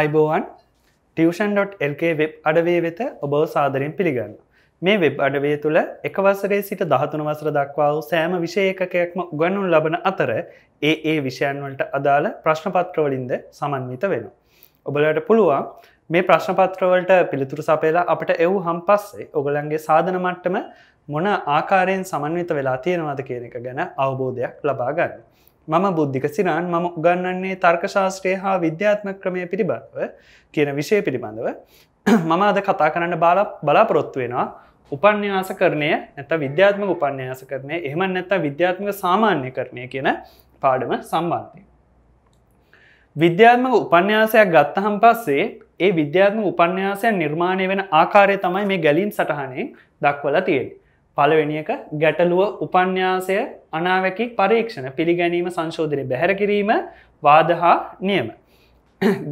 අයිබෝවන් ටියෂන්.ලක වෙබ් අඩවේ වෙත ඔබව සාදරෙන් පිළිගන්න මේ වෙබ් අඩවේ තුළ එකවසරේ සිට දහතුන වසර දක්වා වූ සෑම විෂයකයක්ම උගනුන් ලබන අතර ඒ ඒ විෂයන්වලට අදාළ ප්‍රශ්නපත්‍රවලින්ද සමන්විත වෙන. ඔබලට පුළුවන් මේ ප්‍රශ්නපත්‍රවලට පිළිතුරු සපේලා අපට එව් හම් පස්සේ ඔගලන්ගේ සාධනමට්ටම මොන ආකාරයෙන් සමන්විත වෙලා තියෙනවාද කියන එක ගැන අවබෝධයක් ලබාගන්න. මම බුද්ධික සිරාන් මම උගන්නන්නේ තර්ක ශාස්ත්‍රය හා විද්‍යාත්ම ක්‍රමය පිළිබඳව කියන විෂය පිළිබඳව මම අද කතා කරන්න බාල බලාපොරොත්තු වෙනවා උපන්්‍යවාස කරණය නැත විද්‍යාත්ම උපන්්‍යයාස කරණය එහම නැත විද්‍යාත්මක සාමාන්‍ය කරණය කියන පාඩම සම්බන්ධය. විද්‍යාත්මක උපන්්‍යාසයක් ගත්තහම් පස්සේ ඒ විද්‍යාත්ම උපන්්‍යාසය නිර්මාණය වෙන ආකාරය තමයි මේ ගැලින් සටහනේ දක්වල තියෙන්නේ. පළවෙනික ගැටලුව උපන්්‍යාසය අනාවැකි පරීක්ෂණ පිළිගැනීම සංශෝධනය බැහැර කිරීම වාදහා නියම.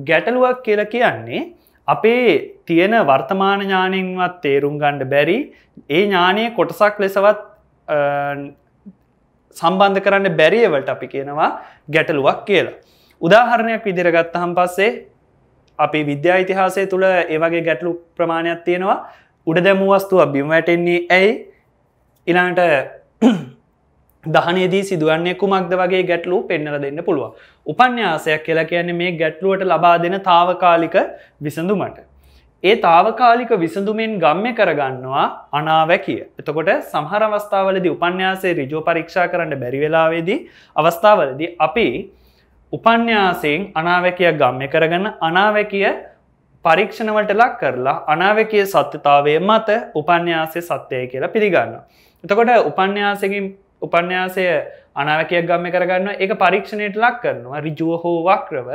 ගැටලුවක් කියල කියන්නේ අපේ තියෙන වර්තමාන ඥානින්වත් තේරුම් ගණ්ඩ බැරි ඒ ඥානය කොටසක් ලෙසවත් සම්බන්ධ කරන්න බැරියවලට අපි කියනවා ගැටලුවක් කියලා. උදාහරණයක් විදිරගත්ත හම් පස්සේ අපි විද්‍යා ඉතිහාසය තුළ ඒවගේ ගැටලු ප්‍රමාණයක් තියෙනවා උඩ දැමුවස්තුව බිම් වැටෙන්නේ ඇයි ඉලාට දහනේදී සිදුවන්නේ කුමක්ද වගේ ගැටලු පෙන්නල දෙන්න පුළුව. උපන්්‍යාසයක් කියලා කියන්නේ මේ ගැටලුවට ලබා දෙන තාවකාලික විසඳුමට. ඒ තාවකාලික විසඳුමෙන් ගම්ය කරගන්නවා අනාවැකිය. එතකොට සහර අවස්ථාවලදි උපන්්‍යාසේ රිජෝ පරීක්ෂා කරන්න බැරිවෙලාවේදී අවස්ථාවලදි අපි උපන්්‍යාසයෙන් අනාවැකිය ගම්ය කරගන්න අනාවැකිය පරීක්ෂණවලට ලක් කරලා අනාවැකිය සත්‍යතාවය මත උපන්්‍යාසේ සත්‍යය කියලා පිළිගන්න. එතකොට උපන්්‍යාසකින් උපන්්‍යාසය අනාවකයක් ගම්ම කරගන්න එක පරීක්ෂණයට ලක් කරනවා රිජුව හෝ වක්‍රව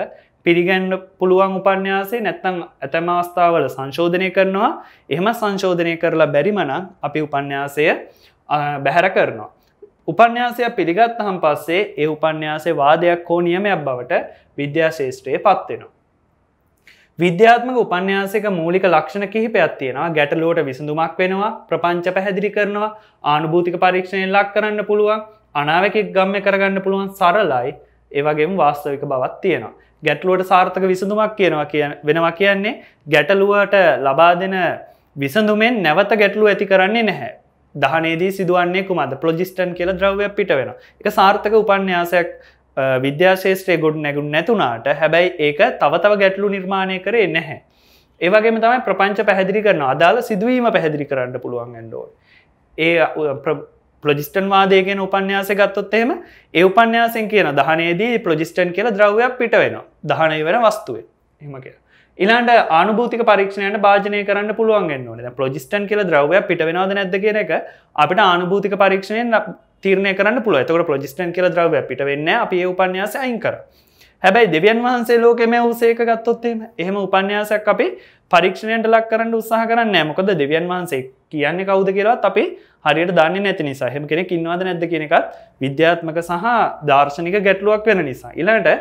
පිරිගැන්ඩ පුළුවන් උපන්්‍යාසේ නැත්තං ඇතැම අවස්ථාවල සංශෝධනය කරනවා එහම සංශෝධනය කරලා බැරිමන අපි උපන්්‍යාසය බැහැර කරනවා. උපන්්‍යාසය පිළිගත් හම් පස්සේ ඒ උපන්්‍යාසේ වාදයක් හෝ නියමයක් බවට විද්‍යාශේෂත්‍රයේ පත්වෙනවා. විද්‍යාත්මක උපන්‍යාසක මූලික ලක්ෂණ කිහිපයක් තියෙනවා ගැටලුවට විසඳුමක් වෙනවා ප්‍රපංච පැහැදිලි කරනවා ආනුභූතික පරීක්ෂණය ලක් කරන්න පුළුවන් අනාවකෙක් ගම්ම කරගන්න පුළුවන් සරලයි ඒවගේම වාස්තවික බවත් තියෙනවා. ගැටලුවට සාර්ථක විසඳුමක් කියනවා කිය වෙනවා කියන්නේ ගැටලුවට ලබා දෙන විසඳුමෙන් නැවත ගැටලු ඇති කරන්නේ නැහැ. දහනේදී සිදුවන්නේ කුමද ප්‍රජිස්ටන් කියල ද්‍රව්‍ය පිට වෙන එක සාර්ථක උපන්්‍යාසයක් විද්‍යාශේත්‍රය ගොඩ නැගුන් නැතුනාට හැබැයි ඒක තවතව ගැටලු නිර්මාණය කරේ නැහැ. ඒවගේ තමයි ප්‍රපංච පැහැදිරි කරන අදාළ සිදුවීම පැහැදිරි කරන්න පුළුවන් ඇන්ඩෝ. ඒ ප්‍රජිස්ටන් වාදයගෙන උපන්්‍යාස ගත්තොත් එහෙම ඒ උපන්්‍යාසෙන් කියන දහනයේදී ප්‍රජිස්ටන් කියල ද්‍රව්‍යයක් පිට වෙන දහනය වෙන වස්තුවේ එහම කිය. ඉලාන්ට ආනුභූතික පරීක්ෂණයට භාජනය කරන්න පුළුවන් න්න ප්‍රජිස්ටන් කියල ද්‍රව්‍ය පිට වෙනවාද නැද කියන එක අපිට ආනුභූතික පරීක්ෂණයෙන් තීරණය කරන්න පුළුව එතකට පොජිස්ටන් කියල ද්‍රව පිට වෙන්න අපේ උපන්්‍යාස අයින් කර හැබැයි දෙවියන් වහන්සේ ලෝකෙම උසේක ගත්තොත්තේම එහෙම උපන්්‍යාසයක් අපි පරීක්ෂණයට ලක් කරන්න උත්සාහ කරන්න මොකද දෙවියන් වහන්සේ කියන්නේ කවුද කියලාත් අපි හරියට දන්න නැති නිසා හෙම කෙනෙ ඉන්නවාද නැද කෙනෙකත් විද්‍යාත්මක සහ දර්ශනික ගැටලුවක් වෙන නිසා ඉලට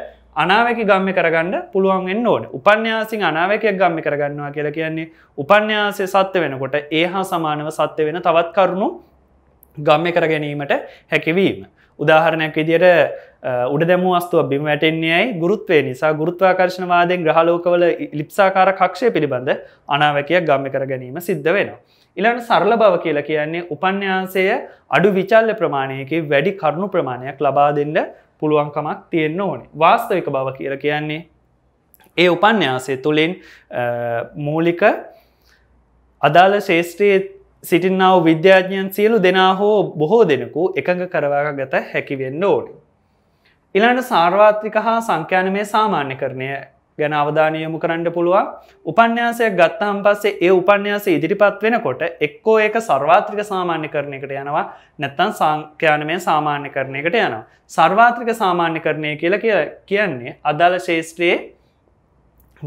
අනාවැකි ගම්ම කරගන්න පුළුවන්ෙන් ඕන උපන්්‍යාසින් අනාවැකයක් ගම්ම කරගන්නවා කියලා කියන්නේ උපන්්‍යාසය සත්‍ය වෙනකොට ඒ හා සමානව සත්‍ය වෙන තවත් කරුණු ගම්ම කර ගැනීමට හැකිවීම. උදාහරණයක් විදියට උඩ දැම අස්තුව බිම වැටෙන්නේයි ගුරුත්වේ නිසා ගුරුත්වාකර්ශණවාදයෙන් ග්‍රහලෝකවල ලිප්සාකාර කක්ෂය පිළිබඳ අනාවැකයක් ගම්ම කර ගැනීම සිද්ධ වෙනවා. ඉලට සරල බව කියලා කියන්නේ උපන්්‍යාසය අඩු විචල්ල ප්‍රමාණයකි වැඩි කරුණු ප්‍රමාණයක් ලබා දෙන්න පුළුවන්කමක් තියෙන්න්න ඕනේ වාස්තවික බව කියල කියන්නේ. ඒ උපන්්‍යාසය තුළින් මූලික අදාළ ශේෂත්‍රයේ සිටින්නාව විද්‍යාඥයන් සියලු දෙනා හෝ බොහෝ දෙනකු එකඟ කරවාග ගත හැකිවෙන්න ඕනි. ඉළඟට සාර්වාත්‍රික හා සංඛ්‍යානමය සාමාන්‍ය කරණය ගැන අවධානයමු කරන්න පුළුවන් උපන්්‍යාසයක් ගත්තහම් පස්සේ ඒ උපන්්‍යාස ඉදිරිපත් වෙනකොට එක්කෝ ඒක සර්වාත්‍රික සාමාන්‍ය කරණයකට යනවා නැත්තන් සංඛ්‍යානමය සාමාන්‍ය කරණයකට යනවා. සර්වාත්‍රික සාමාන්‍ය කරණය කියල කියන්නේ අදාළ ශේෂත්‍රයේ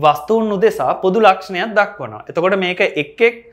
වස්තුූන් උදෙසා පොදු ලක්ෂණයක් දක්වනවා. එතකොට මේක එක්ෙක්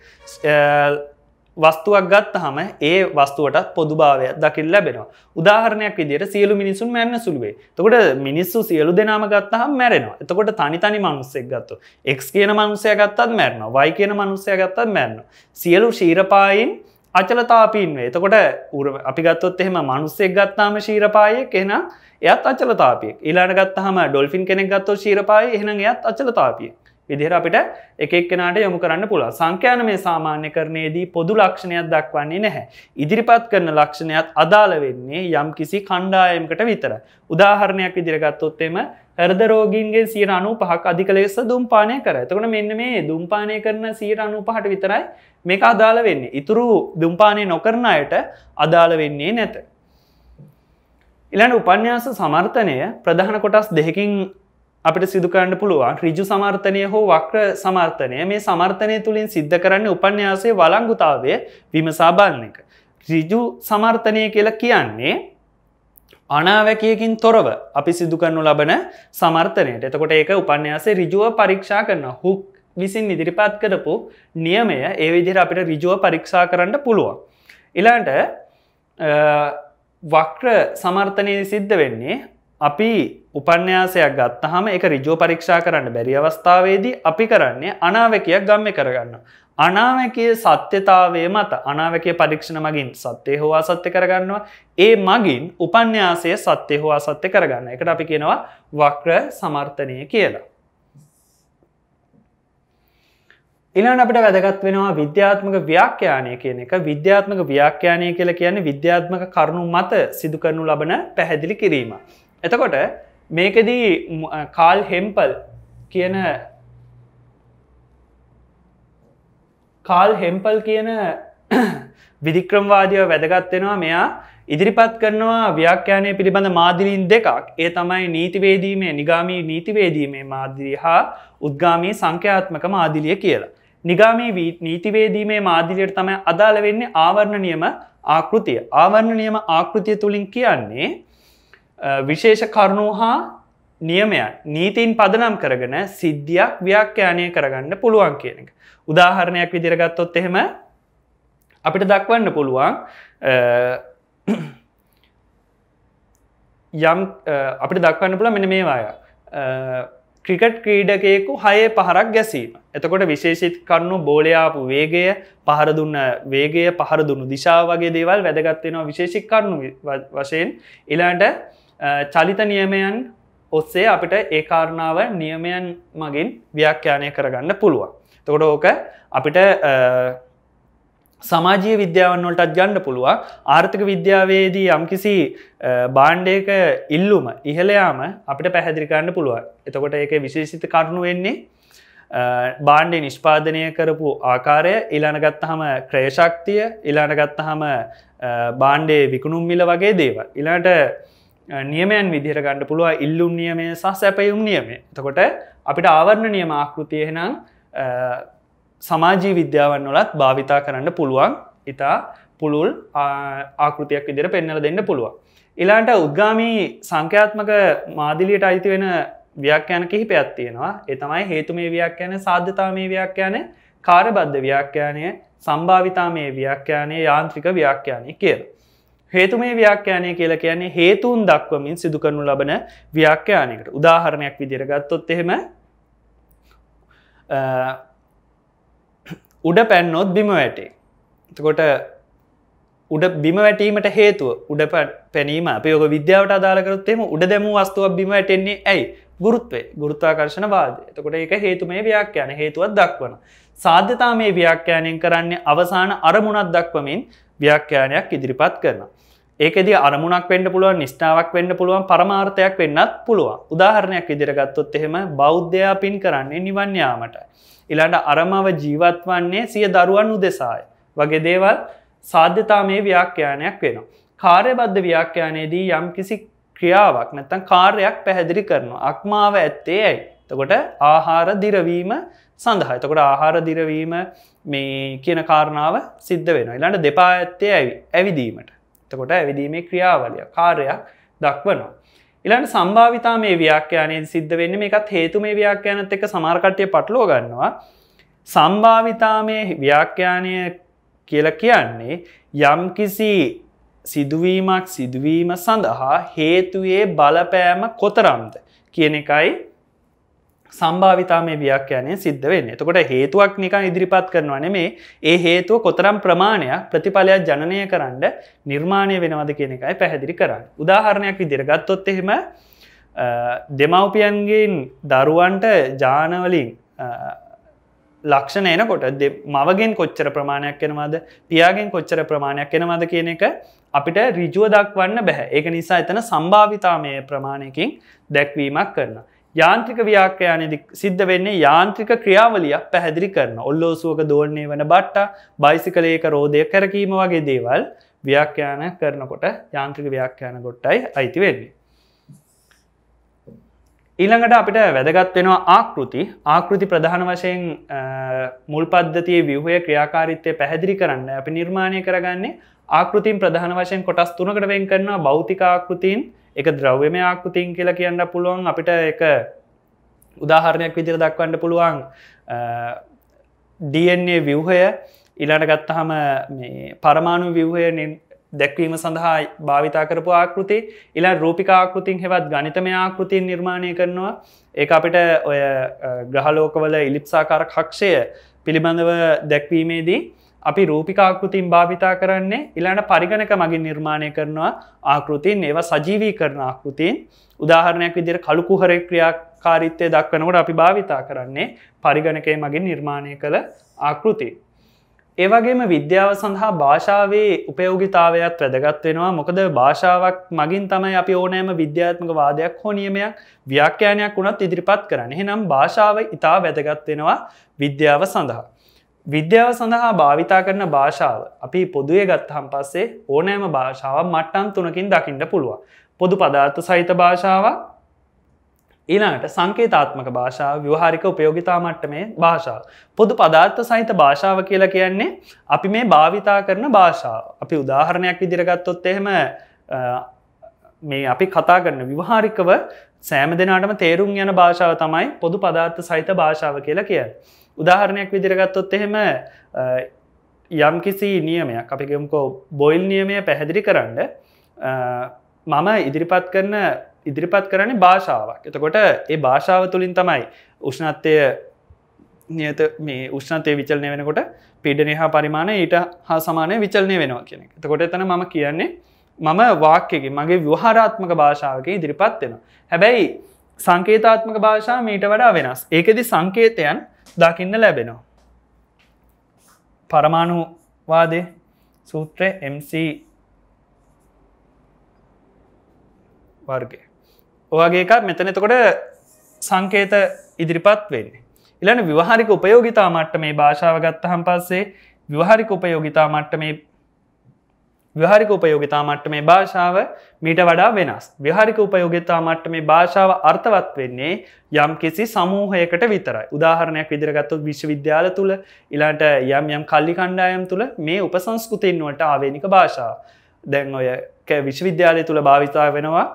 වස්තුවක් ගත්ත හම ඒ වස්තුවට පොදුභාවය දකිල් ලැබෙනවා උදාහරණයක් විදියට සියලු මිනිසුන් මැන්න සුළුවේ තකොට මිනිස්සු සියලු දෙනාම ගත්තහම් මැරෙනවා එතකොට තනි තනි මනුස්සෙක් ගත්තු එක් කියන මනුසය ගත්තත් මැරනවා වයි කියන මනුසය ගත්තත් මැරන සියලු ශීරපායින් අචලතාපීන්වේ එතකොට උර අපි ගත්තොත් එහෙම මනුස්සෙක් ගත්තාම ශීරපාය කෙන එයත් අචලතාපිය ඉලාට ගත්තහම ඩොල්ෆින් කෙනෙක් ගත්තෝ ශීරපාය එහෙන එයත් අචලතාපිය විදිහර අපිට එකක් කෙනට යොමු කරන්න පුළ සංඛ්‍යාන මේ සාමාන්‍ය කරණයේදී පොදු ලක්ෂණයක් දක්වන්නේ නැහැ. ඉදිරිපත් කරන ලක්ෂණයක් අදාළ වෙන්නේ යම් කිසි කණ්ඩායමකට විතර. උදාහරණයක් විදිරගත්තොත්තෙම හරදරෝගීන්ගේ සීර අනු පහක් අධික ලෙස දුම්පානය කර එතකොට මෙන්න මේ දුම්පානය කරන සීර අනු පහට විතරයි මේක අදාළ වෙන්නේ. ඉතුරු දුම්පානය නොකරන අයට අදාළ වෙන්නේ නැත. ඉලන්න උපන්්‍යාස සමර්ථනය ප්‍රධාන කොටස් දෙහකින් අපට සිදුකරන්න පුළුවන් රිජු සමර්ථනය හෝ වක්‍ර සමර්ථනය මේ සමර්ථනය තුළින් සිද්ධ කරන්න උපන්්‍යාසේ වලංගුතාවය විමසාබාලන එක. රිජු සමර්ථනය කියලා කියන්නේ අනාවැකයකින් තොරව අපි සිදුකරනු ලබන සමර්ථනයට එතකොට ඒක උපන්්‍යාසේ රිජුව පරීක්ෂා කරන හුක් විසින් ඉදිරිපත් කරපු නියමය ඒ විදිර අපිට රිජුව පරීක්ෂා කරන්න පුළුවන්. ඉලාන්ට වක්්‍ර සමර්ථනය සිද්ධ වෙන්නේ අපි උපන්්‍යාසයක් ගත්තහම එක රිජෝ පරීක්ෂා කරන්න බැරි අවස්ථාවේදී අපි කරන්නේ අනාවකයක් ගම්ම කරගන්න. අනාවකය සත්‍යතාවේ මත අනාවකය පරීක්ෂණ මගින් සත්‍යය හෝ අසත්‍ය කරගන්නවා ඒ මගින් උපන්්‍යාසය සත්‍යය හෝ අසත්‍ය කරගන්න එකට අපි කියෙනවා වක්්‍ර සමර්ථනය කියලා. ඉලාන අපට වැදගත් වෙනවා විද්‍යාත්මක ව්‍යාක්‍යානය කියන එක විද්‍යාත්මක ව්‍යාක්‍යානය කියල කියන්නේ විද්‍යාත්මක කරුණු මත සිදුකරනු ලබන පැහැදිලි කිරීම. එතකොට මේකදී කාල් හෙම්පල් කියන කාල් හෙම්පල් කියන විදික්‍රම්වාදය වැදගත්වෙනවා මෙයා ඉදිරිපත් කරනවා ව්‍යක්්‍යානය පිළිබඳ මාදිලින් දෙකක් ඒ තමයි නීතිවේදීමේ නිගාමී නීතිවේදීමේ මාදිරි හා උද්ගාමී සංඛ්‍යාත්මක මාදිලිය කියලා. නිගාමී වී නීතිවේදීමේ මාදිලියට තමයි අදාළ වෙන්නේ ආවරණ නියම ආකෘතිය. ආවරණ නියම ආකෘතිය තුළින් කියන්නේ විශේෂ කරුණු හා නියමයන් නීතින් පදනම් කරගෙන සිද්ධියක් ව්‍යක්්‍යයානය කරගන්න පුළුවන් කියන එක. උදාහරණයක් විදිරගත්තොත් එහෙම අපිට දක්වන්න පුළුවන් යම් අපිට දක්වන්න පුළ මෙන මේවාය ක්‍රිකට් ක්‍රීඩකයෙකු හයේ පහරක් ගැසීම. එතකොට විශේෂිත් කරනු බෝලයාපු වේගය පහරදුන්න වේගය පහරදුන්නු දිශාව වගේ දේවල් වැදගත්වෙනවා විශේෂික් කරනු වශයෙන් එලාට චලිත නියමයන් ඔස්සේ අපිට ඒ කාරණාව නියමයන් මගින් ව්‍යක්්‍යානය කරගන්න පුළුවන්. තකොට ඕක අපිට සමාජය විද්‍යාවන්නොටත් ගණ්ඩ පුළුවන් ආර්ථික විද්‍යාවේදී යම්කිසි බාණ්ඩයක ඉල්ලුම ඉහලයාම අපිට පැහැදිරිකාන්න පුළුවන් එතකොට ඒක විශේෂිත කරුණු වෙන්නේ බාණ්ඩි නිෂ්පාදනය කරපු ආකාරය ඉලානගත්තහම ක්‍රේශක්තිය ඉලානගත්තහම බාණ්ඩේ විකුණුම් මිල වගේ දේව. ඉලාට නියමයන් විදිර ගණඩ පුළුව ඉල්ලුම් නියමය සහ සැපයුම් නියමේ තකොට අපිට ආවරණ නියම ආකෘතියහෙනම් සමාජී විද්‍යාවන් වලත් භාවිතා කරන්න පුළුවන් ඉතා පුළුල් ආකෘතියක් විදිර පෙන්නල දෙන්න පුළුවන්. ඉලාන්ට උද්ගාමී සංඛ්‍යාත්මක මාදිලියට අයිති වෙන ව්‍යක්්‍යයන කිහිපයක් තියෙනවා එතමයි හේතු මේ ව්‍යක්්‍යයන සාධ්‍යතාමේ ව්‍යක්්‍යයන කාරබද්ධ ව්‍යක්්‍යානය සම්භාවිතාමේ ව්‍යක්්‍යානය යාන්ත්‍රික ව්‍යක්්‍යානය කියලා. හේතුමේ ව්‍යාක්‍යානය කියලා කියන්නේ හේතුන් දක්වමින් සිදු කරනු ලබන ව්‍යාක්‍යානයකට උදාහරණයක් විදිරගත්තොත් එහෙම උඩ පැන්නොත් බිම වැටේ. තකොට උඩ බිම වැටීමට හේතුව උඩ පැනීම අපි යක විද්‍යාවට අදාලකරත්තේම උඩ දැම වස්තුව බිම වැටෙන්නේ ඇයි ගුරුත්වේ ගුරුත්තාකර්ශණ වාදය තකොට ඒක හේතුමේ ව්‍යක්්‍යයන හේතුවත් දක්වන. සාධ්‍යතා මේ ව්‍යක්්‍යයනයෙන් කරන්නේ අවසාන අරමුණත් දක්වමින් ව්‍යක්්‍යයානයක් ඉදිරිපත් කරනවා. ඒකෙද අරමුණක් වෙන්ඩ පුළුවන් නිෂ්ාවක් වෙන්න පුළුවන් පරමාර්ථයක් වෙන්නත් පුළුවන් උදාහරණයක් ඉදිරගත්තොත් එහෙම බෞද්ධයා පින් කරන්නේ නිවන්යාමට. ඉලාට අරමාව ජීවත් වන්නේ සිය දරුවන් උදෙසාය. වගේ දේවල් සාධ්‍යතා මේ ව්‍යාක්්‍යානයක් වෙනවා. කාර්යබද්ධ ව්‍යාක්්‍යානයේදී යම් කිසි ක්‍රියාවක් නැත්තන් කාර්යක් පැහැදිලි කරනවා. අක්මාව ඇත්තේ ඇයි. තකොට ආහාර දිරවීම සඳහා. එතකොට ආහාර දිරවීම මේ කියන කාරණාව සිද්ධ වෙන. ඉලාට දෙපා ඇත්තේ ඇවි ඇවිදීමට. තකොට ඇවිදීමේ ක්‍රියාවලිය කාර්යක් දක්වනවා. ඉලන් සම්භාවිතා මේ ව්‍යක්්‍යයානයෙන් සිද්ධ වෙන්න එකත් හේතු මේ ව්‍යක්්‍යයනත් එක සමාර්කට්ටය පටලෝ ගන්නවා සම්භාවිතාමය ව්‍යක්්‍යානය කියල කියන්නේ යම් කිසි සිදුවීමක් සිදුවීම සඳහා හේතුයේ බලපෑම කොතරම්ද කියන එකයි සම්භාවිතා මේ ව්‍යක්්‍යයනය සිද්ධ වෙන්න එතකොට හේතුවක් නිකන් ඉදිරිපත් කරනවන මේ ඒ හේතුව කොතරම් ප්‍රමාණයක් ප්‍රතිඵලයක් ජනනය කරන්න නිර්මාණය වෙනවද කියන එකයි පැහැදිලි කරන්න උදාහරණයක් විදිරගත්තොත් එහෙම දෙමව්පියන්ගෙන් දරුවන්ට ජානවලින් ලක්ෂණ එනකොට මවගෙන් කොච්චර ප්‍රමාණයක් එනවාද පියාගෙන් කොච්චර ප්‍රමාණයක් එනවාද කියන එක අපිට රිජුව දක්වන්න බැහැ ඒක නිසා එතන සම්භාවිතාමය ප්‍රමාණයකින් දැක්වීමක් කරන. යාන්ත්‍රික ව්‍යාක්‍රයානයේදි සිද්ධ වෙන්නේ යාන්ත්‍රික ක්‍රියාවලියක් පැහැදිලි කරන ඔල්ලෝසුවක දෝල්නය වන බට්ට බයිසිකලයක රෝධය කරකීම වගේ දේවල් ව්‍යාක්‍යාන කරනකොට යාන්ත්‍රික ව්‍යාක්‍යාන ගොට්ටයි අයිති වෙන්නේ. ඊළඟට අපිට වැදගත් වෙනවා ආකෘති ආකෘති ප්‍රධාන වශයෙන් මුල් පද්ධතිය ව්‍යහය ක්‍රියාකාරිත්වය පැහැදිලි කරන්න අපි නිර්මාණය කරගන්නේ ආකෘතින් ප්‍රධාන වශයෙන් කොටස් තුනකට වෙන් කරනවා භෞතිකාකෘතින් එක ද්‍රව්‍යම ආකෘතින් කියලා කියන්න පුළුවන් අපිට එක උදාහරණයක් විදිර දක්වන්න පුළුවන් DNA ව්‍යවහය ඉලාට ගත්තහම පරමාණු ව්‍යවහය දැක්වීම සඳහා භාවිතා කරපු ආකෘති ඉලා රූපිකාකෘතින් හෙවත් ගනිතමය ආකෘතින් නිර්මාණය කරනවා ඒ අපිට ඔය ග්‍රහලෝකවල ඉලිප්සාකාර කක්ෂය පිළිබඳව දැක්වීමේදී අපි රූපිකාකෘතින් භාවිතා කරන්නේ ඉළඟට පරිගණක මගින් නිර්මාණය කරනවා ආකෘතින් ඒව සජීවී කරන ආකෘතින් උදාහරණයක් විදිර කළුකුහරේ ක්‍රියාකාරිත්තය දක්වනකොට අපි භාවිතා කරන්නේ පරිගණකය මගින් නිර්මාණය කළ ආකෘති. ඒවගේම විද්‍යාව සඳහා භාෂාවේ උපයෝගිතාවයක් වැදගත්වෙනවා මොකද භාෂාවක් මගින් තමයි අපි ඕනෑම විද්‍යාත්මක වාදයක් හෝ නියමයක් ව්‍යාඛ්‍යානයක් වුණත් ඉදිරිපත් කරන්න එහෙනම් භාෂාව ඉතා වැදගත්වෙනවා විද්‍යාව සඳහා. විද්‍යාව සඳහා භාවිතා කරන භාෂාව අපි පොදුවේ ගත්තහම් පස්සේ ඕනෑම භාෂාව මට්ටම් තුනකින් දකිින්ට පුළුවන්. පොදු පදාර්ථ සහිත භාෂාව ඊනට සංකේතාත්මක භාෂාව විහාරික උපයෝගිතා මට්ටමේ භාෂාව. පොදු පදාර්ථ සහිත භාෂාව කියලා කියන්නේ අපි මේ භාවිතා කරන භාෂාව. අපි උදාහරණයක් විදිරගත්තොත් එහෙම මේ අපි කතා කරන විවාහාරිකව සෑම දෙනාටම තේරුම් යන භාෂාව තමයි පොදු පදාර්ථ සහිත භාෂාව කියලා කිය. උදාහරණයක් විදිරගත්තොත් එහෙම යම් කිසි නියමයක් අපිකම්කෝ බොයිල් නියමය පැහැදිලි කරන්න මම ඉදිරිපත් කරන ඉදිරිපත් කරන භාෂාවක් එතකොට ඒ භාෂාව තුළින් තමයි උෂ්ණත්වය නියත මේ උෂ්ණතය විචලනය වෙනකොට පිඩනය හා පරිමාණ ඊට හා සමානය විචලනය වෙනවා කියෙනෙ එතකොට එතන ම කියන්නේ මම වාක්‍යක මගේ විහාරාත්මක භාෂාවක ඉදිරිපත් වෙන. හැබැයි සංකේතාත්මක භාෂා මීට වඩා වෙනස්. ඒකෙදි සංකේතයන් දකින්න ලැබෙනවා. පරමාණුවාදේ සූත්‍රය MC වර්ගය. ඔගේ එකක් මෙතන එතකොට සංකේත ඉදිරිපත් වෙන්නේ. ඉලන විවාහරික උපයෝගිතා මට්ට මේ භාෂාව ගත්තහම් පස්සේ විවාහරික උපයෝගිතා මට්ට මේ විහාරික උපයෝගතා මට්ටමේ භාෂාව මීට වඩා වෙනස්. විහාරික උපයෝගතා මට්ටමේ භාෂාව අර්ථවත් වෙන්නේ යම් කිසි සමූහයකට විතරයි. උදාහරණයක් විදිරගත්තු විශ්වවිද්‍යාල තුළ ඉලාට යම් යම් කල්ලි කණ්ඩායම් තුළ මේ උපසංස්කෘතින්වට ආවේනික භාෂාව. දැන් ඔය විශ්වවිද්‍යාලය තුළ භාවිතා වෙනවා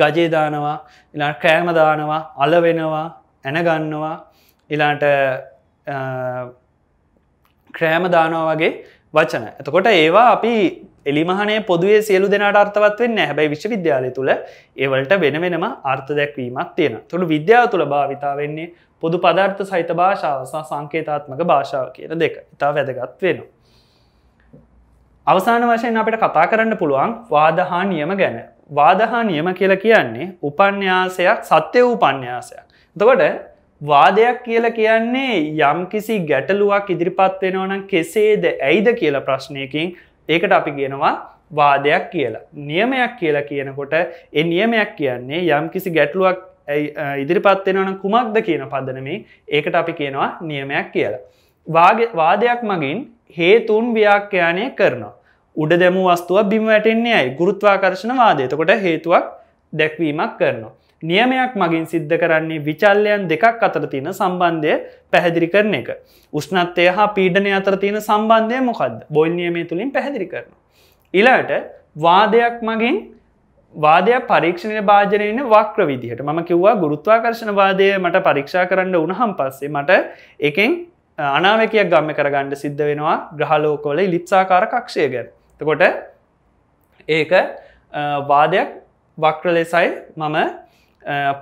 ගජේදානවා ඉලා කෑමදානවා අල වෙනවා ඇනගන්නවා ඉලාට ක්‍රෑම දානවා වගේ වචන. එතකොට ඒවා අපි එලිමහනේ පොදුවේ සියලු දෙනාට අර්ථවත් වෙන්න හැබැයි විශ්වවිද්‍යාලය තුළ ඒවලට වෙන වෙනම අර්ථ දැක්වීමක් තියෙන. තුළු විද්‍යාව තුළ භාවිතා වෙන්නේ පොදු පදර්ථ සහිත භාෂාව සහ සංකේතාත්මක භාෂාව කියන දෙක ඉතා වැදගත් වෙනවා. අවසාන වශයෙන් අපට කතා කරන්න පුළුවන් වාදහා නියම ගැන. වාදහා නියම කියලා කියන්නේ උපන්්‍යාසයක් සත්‍ය වූ පන්්‍යාසයක්. දවට වාදයක් කියල කියන්නේ යම්කිසි ගැටලුවක් ඉදිරිපත් වෙනවනම් කෙසේද ඇයිද කියල ප්‍රශ්නයකින් ඒකට අපි කියනවා වාදයක් කියලා. නියමයක් කියලා කියනකොට එ නියමයක් කියන්නේ යම්කිසි ගැටලුවක් ඉදිරිපත් වෙනවන කුමක්ද කියන පදනමින් ඒකට අපි කියනවා නියමයක් කියලා. වාදයක් මගින් හේතුන් ව්‍යාක්්‍යයානය කරනවා. උඩ දැමූ වස්තුව බිම වැටෙන්නේ අයි ගුරුත්වාකර්ශණ වාදයතකොට හේතුවක් දැක්වීමක් කරනවා. නියමයක් මගින් සිද්ධ කරන්නේ විචල්ලයන් දෙකක් අතර තියෙන සම්බන්ධය පැහැදිරි කරන එක. උෂ්නත්වය හා පීඩනය අතර තියෙන සම්බන්ධය මොකක්ද බොල් නියමය තුළින් පැහැදිරි කරන. ඉලාට වාදයක් මගින් වාදයක් පරීක්ෂණය භාජනයන වක්‍ර විදිහට මම කිව්වා ගුරුත්වාකර්ශණවාදය මට පරීක්ෂා කරන්න උනහම් පස්සේ මට එකෙන් අනාවකයක් ගම්ම කරගණ්ඩ සිද්ධ වෙනවා ග්‍රහලෝකොල ලිත්සාකාර කක්ෂය ගැන තකොට ඒක වාදයක් වක්්‍ර ලෙසයි මම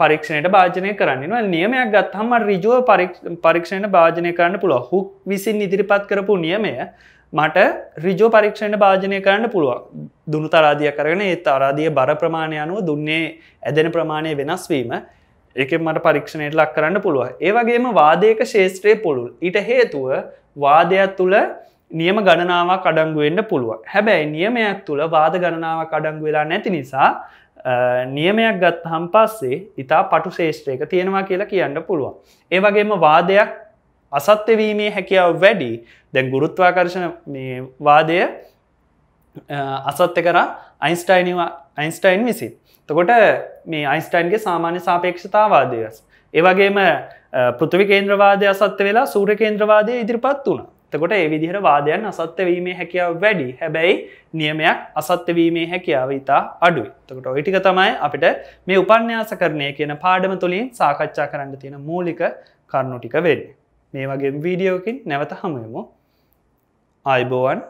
පරීක්ෂණයට භාජනය කරන්නවා නියමයක් ගත්හම රිජුව පරීක්ෂණයට භාජනය කරන්න පුළුව හුක් විසින් ඉදිරිපත් කරපු නියමය මට රිජෝ පරීක්ෂණයට භාජනය කරන්න පුළුවන් දුනු තරාදිය කරගෙන ඒත් අරාධිය බර ප්‍රමාණය අනුව දුන්නේ ඇදෙන ප්‍රමාණය වෙනස්වීම එක මට පරීක්ෂණයට ලක් කරන්න පුළුව ඒවගේම වාදයක ශේෂත්‍රය පුළුල් ඉට හේතුව වාදයක් තුළ නියම ගණනාවක් අඩංගුවෙන්න්න පුළුව හැබැයි නියමයක් තුළ වාද ගණනාවක් අඩංගු වෙලා නැති නිසා නියමයක් ගත් හම් පස්සේ ඉතා පටු ශේෂත්‍රයක තියෙනවා කියලා කියන්න පුළුවන්. ඒවගේම වාදයක් අසත්‍යවීමේ හැකියාව වැඩි දැන් ගුරුත්වාකර්ශණ වාදය අසත්‍ය කරා අයින්ස්ටයිනිවා අයින්ස්ටයින් විසින්. තකොට මේ අයින්ස්ටයින්ගේ සාමාන්‍ය සාපේක්ෂතාවාදයස්. ඒවගේම පෘතිවි කේන්ද්‍රවාදය අසත්‍ය වෙලා සූර කේන්ද්‍රවාදය ඉදිරිපත් වුණා. තකොට ඒ විදිහට වාදයන් අසත්‍යවීමේ හැකියාව වැඩි හැබැයි නියමයක් අසත්‍යවීමේ හැකියාව ඉතා අඩුයි. තකට ඔයිටික තමයි අපිට මේ උපන්්‍යාස කරණය කියන පාඩම තුළින් සාකච්ඡා කරන්න තියෙන මූලික කරුණු ටික වෙන්න. මේ වගේ වීඩියෝකින් නැවත හමුයමු. අයිබෝවන්